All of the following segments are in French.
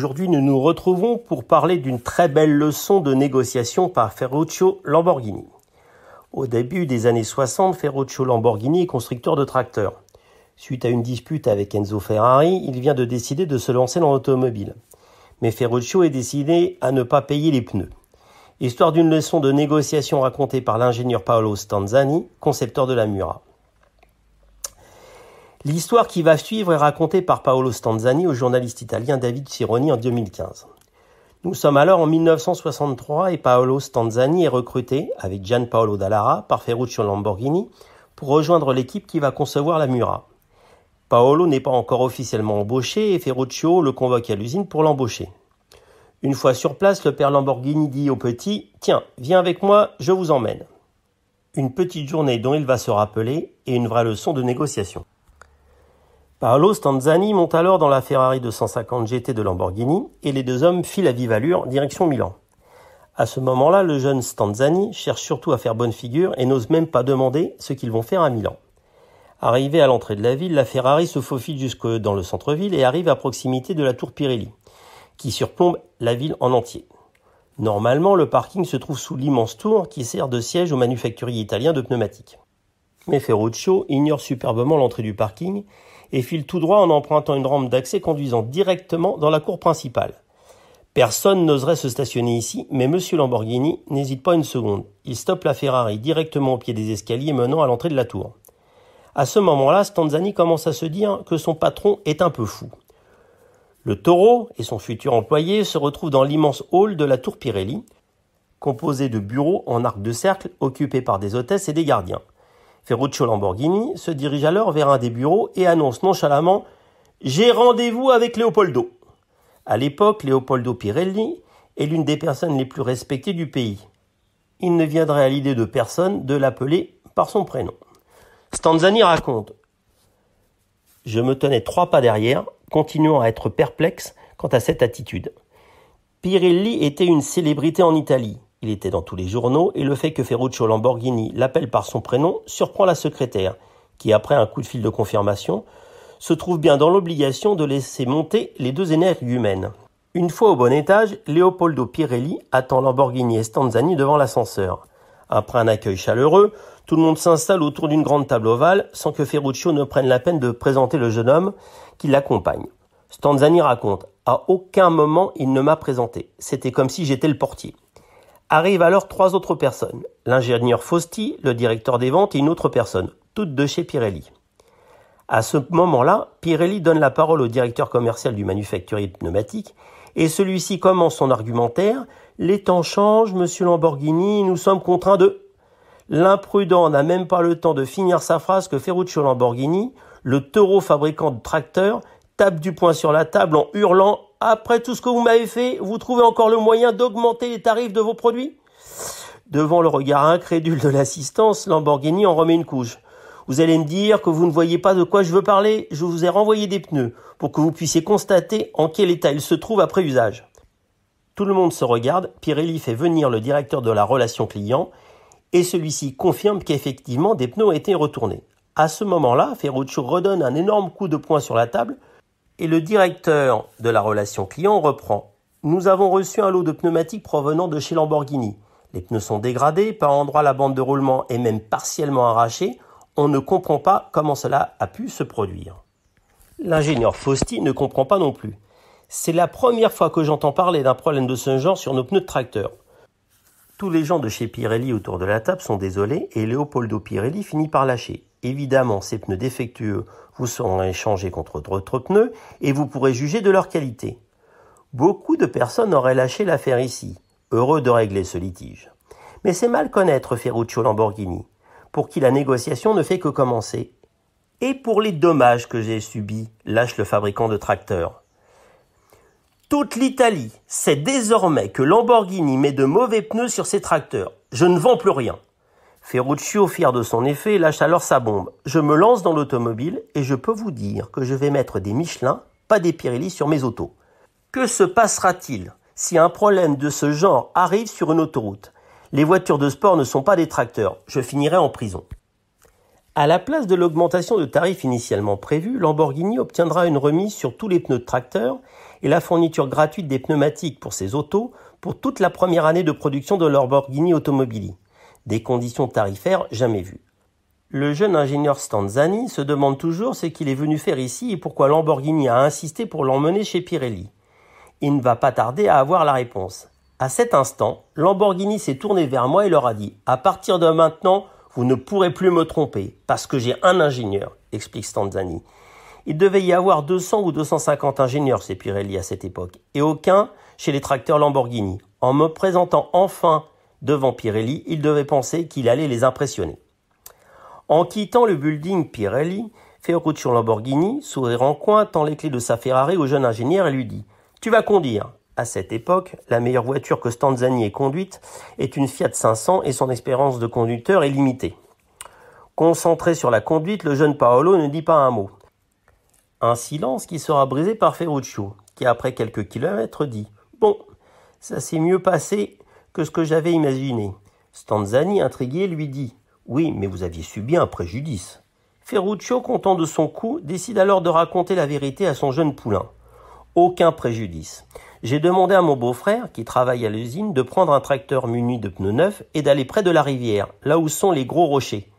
Aujourd'hui, nous nous retrouvons pour parler d'une très belle leçon de négociation par Ferruccio Lamborghini. Au début des années 60, Ferruccio Lamborghini est constructeur de tracteurs. Suite à une dispute avec Enzo Ferrari, il vient de décider de se lancer dans l'automobile. Mais Ferruccio est décidé à ne pas payer les pneus. Histoire d'une leçon de négociation racontée par l'ingénieur Paolo Stanzani, concepteur de la Mura. L'histoire qui va suivre est racontée par Paolo Stanzani au journaliste italien David Cironi en 2015. Nous sommes alors en 1963 et Paolo Stanzani est recruté, avec Gian Paolo Dallara, par Ferruccio Lamborghini, pour rejoindre l'équipe qui va concevoir la Mura. Paolo n'est pas encore officiellement embauché et Ferruccio le convoque à l'usine pour l'embaucher. Une fois sur place, le père Lamborghini dit au petit Tiens, viens avec moi, je vous emmène. Une petite journée dont il va se rappeler et une vraie leçon de négociation. Paolo Stanzani monte alors dans la Ferrari 250 GT de Lamborghini et les deux hommes filent à vive allure direction Milan. À ce moment-là, le jeune Stanzani cherche surtout à faire bonne figure et n'ose même pas demander ce qu'ils vont faire à Milan. Arrivé à l'entrée de la ville, la Ferrari se faufile jusque dans le centre-ville et arrive à proximité de la tour Pirelli, qui surplombe la ville en entier. Normalement, le parking se trouve sous l'immense tour qui sert de siège aux manufacturiers italiens de pneumatiques. Mais Ferruccio ignore superbement l'entrée du parking et file tout droit en empruntant une rampe d'accès conduisant directement dans la cour principale. Personne n'oserait se stationner ici, mais Monsieur Lamborghini n'hésite pas une seconde. Il stoppe la Ferrari directement au pied des escaliers menant à l'entrée de la tour. À ce moment-là, Stanzani commence à se dire que son patron est un peu fou. Le taureau et son futur employé se retrouvent dans l'immense hall de la tour Pirelli, composé de bureaux en arc de cercle occupés par des hôtesses et des gardiens. Ferruccio Lamborghini se dirige alors vers un des bureaux et annonce nonchalamment J'ai rendez-vous avec Leopoldo ». À l'époque, Leopoldo Pirelli est l'une des personnes les plus respectées du pays. Il ne viendrait à l'idée de personne de l'appeler par son prénom. Stanzani raconte Je me tenais trois pas derrière, continuant à être perplexe quant à cette attitude. Pirelli était une célébrité en Italie. Il était dans tous les journaux et le fait que Ferruccio Lamborghini l'appelle par son prénom surprend la secrétaire, qui après un coup de fil de confirmation, se trouve bien dans l'obligation de laisser monter les deux humaines. Une fois au bon étage, Leopoldo Pirelli attend Lamborghini et Stanzani devant l'ascenseur. Après un accueil chaleureux, tout le monde s'installe autour d'une grande table ovale sans que Ferruccio ne prenne la peine de présenter le jeune homme qui l'accompagne. Stanzani raconte À aucun moment il ne m'a présenté. C'était comme si j'étais le portier. Arrivent alors trois autres personnes, l'ingénieur Fausti, le directeur des ventes et une autre personne, toutes de chez Pirelli. À ce moment-là, Pirelli donne la parole au directeur commercial du manufacturier pneumatique et celui-ci commence son argumentaire. Les temps changent, monsieur Lamborghini, nous sommes contraints de... L'imprudent n'a même pas le temps de finir sa phrase que Ferruccio Lamborghini, le taureau fabricant de tracteurs, tape du poing sur la table en hurlant après tout ce que vous m'avez fait, vous trouvez encore le moyen d'augmenter les tarifs de vos produits Devant le regard incrédule de l'assistance, Lamborghini en remet une couche. Vous allez me dire que vous ne voyez pas de quoi je veux parler, je vous ai renvoyé des pneus pour que vous puissiez constater en quel état ils se trouvent après usage. Tout le monde se regarde, Pirelli fait venir le directeur de la relation client et celui-ci confirme qu'effectivement des pneus ont été retournés. À ce moment-là, Ferruccio redonne un énorme coup de poing sur la table et le directeur de la relation client reprend. Nous avons reçu un lot de pneumatiques provenant de chez Lamborghini. Les pneus sont dégradés, par endroits la bande de roulement est même partiellement arrachée. On ne comprend pas comment cela a pu se produire. L'ingénieur Fausti ne comprend pas non plus. C'est la première fois que j'entends parler d'un problème de ce genre sur nos pneus de tracteur. Tous les gens de chez Pirelli autour de la table sont désolés et Leopoldo Pirelli finit par lâcher. Évidemment, ces pneus défectueux vous seront échangés contre d'autres pneus et vous pourrez juger de leur qualité. Beaucoup de personnes auraient lâché l'affaire ici, heureux de régler ce litige. Mais c'est mal connaître Ferruccio Lamborghini, pour qui la négociation ne fait que commencer. Et pour les dommages que j'ai subis, lâche le fabricant de tracteurs. Toute l'Italie sait désormais que Lamborghini met de mauvais pneus sur ses tracteurs. Je ne vends plus rien. Ferruccio, fier de son effet, lâche alors sa bombe. Je me lance dans l'automobile et je peux vous dire que je vais mettre des Michelin, pas des Pirelli sur mes autos. Que se passera-t-il si un problème de ce genre arrive sur une autoroute Les voitures de sport ne sont pas des tracteurs. Je finirai en prison. À la place de l'augmentation de tarifs initialement prévue, Lamborghini obtiendra une remise sur tous les pneus de tracteurs et la fourniture gratuite des pneumatiques pour ses autos pour toute la première année de production de Lamborghini Automobili des conditions tarifaires jamais vues. Le jeune ingénieur Stanzani se demande toujours ce qu'il est venu faire ici et pourquoi Lamborghini a insisté pour l'emmener chez Pirelli. Il ne va pas tarder à avoir la réponse. À cet instant, Lamborghini s'est tourné vers moi et leur a dit À partir de maintenant, vous ne pourrez plus me tromper, parce que j'ai un ingénieur, explique Stanzani. Il devait y avoir 200 ou 250 ingénieurs chez Pirelli à cette époque, et aucun chez les tracteurs Lamborghini. En me présentant enfin devant Pirelli, il devait penser qu'il allait les impressionner. En quittant le building Pirelli, Ferruccio Lamborghini, sourire en coin, tend les clés de sa Ferrari au jeune ingénieur et lui dit Tu vas conduire. À cette époque, la meilleure voiture que Stanzani ait conduite est une Fiat 500 et son expérience de conducteur est limitée. Concentré sur la conduite, le jeune Paolo ne dit pas un mot. Un silence qui sera brisé par Ferruccio, qui après quelques kilomètres dit Bon, ça s'est mieux passé que ce que j'avais imaginé. Stanzani, intrigué, lui dit Oui, mais vous aviez subi un préjudice. Ferruccio, content de son coup, décide alors de raconter la vérité à son jeune poulain. Aucun préjudice. J'ai demandé à mon beau-frère, qui travaille à l'usine, de prendre un tracteur muni de pneus neufs et d'aller près de la rivière, là où sont les gros rochers.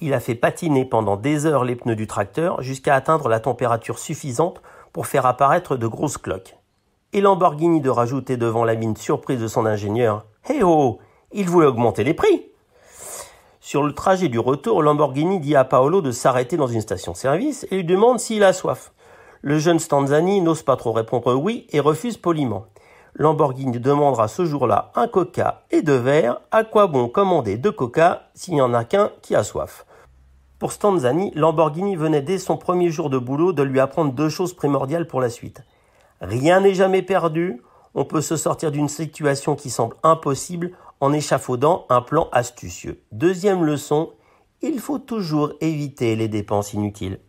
Il a fait patiner pendant des heures les pneus du tracteur jusqu'à atteindre la température suffisante pour faire apparaître de grosses cloques et Lamborghini de rajouter devant la mine surprise de son ingénieur Hé eh hey oh, oh Il voulait augmenter les prix Sur le trajet du retour, Lamborghini dit à Paolo de s'arrêter dans une station-service et lui demande s'il a soif. Le jeune Stanzani n'ose pas trop répondre oui et refuse poliment. Lamborghini demandera ce jour-là un coca et deux verres. À quoi bon commander deux coca s'il n'y en a qu'un qui a soif Pour Stanzani, Lamborghini venait dès son premier jour de boulot de lui apprendre deux choses primordiales pour la suite. Rien n'est jamais perdu, on peut se sortir d'une situation qui semble impossible en échafaudant un plan astucieux. Deuxième leçon, il faut toujours éviter les dépenses inutiles.